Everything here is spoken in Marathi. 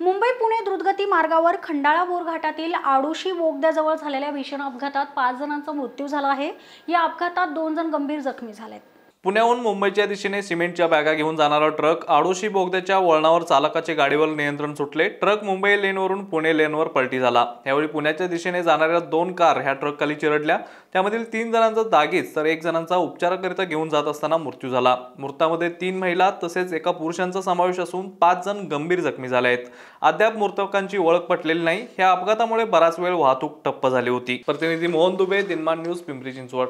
मुंबई पुणे द्रुतगती मार्गावर खंडाळा बोरघाटातील आडोशी बोगद्याजवळ झालेल्या भीषण अपघातात पाच जणांचा मृत्यू झाला आहे या अपघातात दोन जण गंभीर जखमी आहेत पुण्याहून मुंबईच्या दिशेने सिमेंटच्या बॅगा घेऊन जाणारा ट्रक आडोशी बोगद्याच्या वळणावर चालकाचे गाडीवर नियंत्रण सुटले ट्रक मुंबई लेनवरून पुणे लेनवर पलटी झाला यावेळी पुण्याच्या दिशेने जाणाऱ्या दोन कार ह्या ट्रक खाली चिरडल्या त्यामधील तीन जणांचा दागीच तर एक जणांचा उपचाराकरिता घेऊन जात असताना मृत्यू झाला मृतामध्ये तीन महिला तसेच एका पुरुषांचा समावेश असून पाच जण गंभीर जखमी झाले आहेत अद्याप मृतकांची ओळख पटलेली नाही या अपघातामुळे बराच वेळ वाहतूक ठप्प झाली होती प्रतिनिधी मोहन दुबे दिनमान न्यूज पिंपरी चिंचवड